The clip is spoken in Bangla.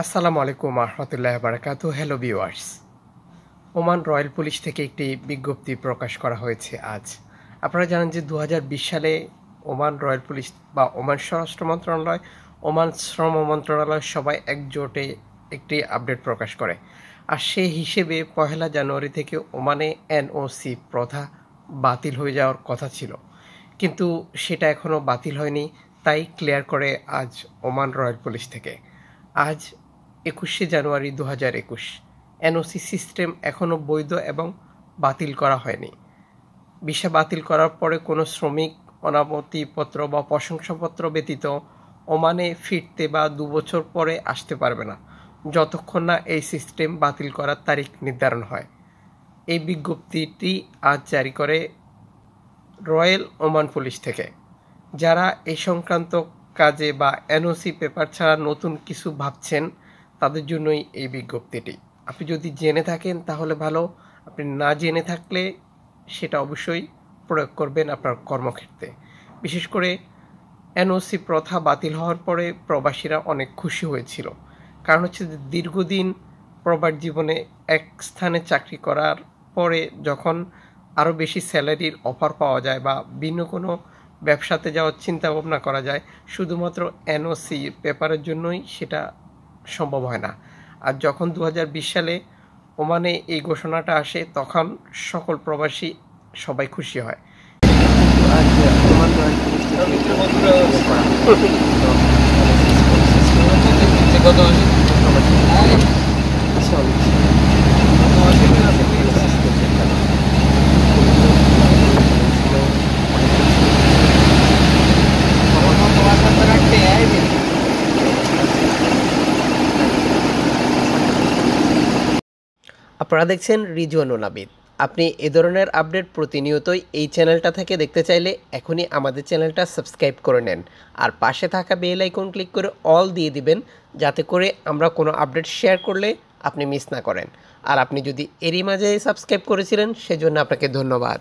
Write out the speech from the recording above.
আসসালামু আলাইকুম আহমতুল্লাহ বারাকাতু hello viewers Oman royal police থেকে একটি বিজ্ঞপ্তি প্রকাশ করা হয়েছে আজ আপনারা জানেন যে দু সালে ওমান রয়্যাল পুলিশ বা ওমান স্বরাষ্ট্র মন্ত্রণালয় ওমান শ্রম মন্ত্রণালয় সবাই একজোটে একটি আপডেট প্রকাশ করে আর সে হিসেবে পহেলা জানুয়ারি থেকে ওমানে এনওসি প্রথা বাতিল হয়ে যাওয়ার কথা ছিল কিন্তু সেটা এখনও বাতিল হয়নি তাই ক্লিয়ার করে আজ ওমান রয়্যাল পুলিশ থেকে আজ একুশে জানুয়ারি দু হাজার একুশ এনওসি সিস্টেম এখনও বৈধ এবং বাতিল করা হয়নি ভিসা বাতিল করার পরে কোনো শ্রমিক অনামতিপত্র বা প্রশংসাপত্র ব্যতীত ওমানে ফিরতে বা দু বছর পরে আসতে পারবে না যতক্ষণ না এই সিস্টেম বাতিল করার তারিখ নির্ধারণ হয় এই বিজ্ঞপ্তিটি আজ জারি করে রয়্যাল ওমান পুলিশ থেকে যারা এই সংক্রান্ত কাজে বা এনওসি পেপার ছাড়া নতুন কিছু ভাবছেন তাদের জন্যই এই বিজ্ঞপ্তিটি আপনি যদি জেনে থাকেন তাহলে ভালো আপনি না জেনে থাকলে সেটা অবশ্যই প্রয়োগ করবেন আপনার কর্মক্ষেত্রে বিশেষ করে এনওসি প্রথা বাতিল হওয়ার পরে প্রবাসীরা অনেক খুশি হয়েছিল কারণ হচ্ছে যে দীর্ঘদিন প্রবাস জীবনে এক স্থানে চাকরি করার পরে যখন আরও বেশি স্যালারির অফার পাওয়া যায় বা ভিন্ন কোনো ব্যবসাতে যাওয়ার চিন্তা ভাবনা করা যায় শুধুমাত্র এনওসি পেপারের জন্যই সেটা সম্ভব হয় না আর যখন দু সালে ওমানে এই ঘোষণাটা আসে তখন সকল প্রবাসী সবাই খুশি হয় গত আচ্ছা, আপনারা দেখছেন রিজুয়ানুল আবিদ আপনি এ ধরনের আপডেট প্রতিনিয়তই এই চ্যানেলটা থেকে দেখতে চাইলে এখনই আমাদের চ্যানেলটা সাবস্ক্রাইব করে নেন আর পাশে থাকা বেল আইকন ক্লিক করে অল দিয়ে দিবেন যাতে করে আমরা কোনো আপডেট শেয়ার করলে আপনি মিস না করেন আর আপনি যদি এরই মাঝে সাবস্ক্রাইব করেছিলেন সেজন্য আপনাকে ধন্যবাদ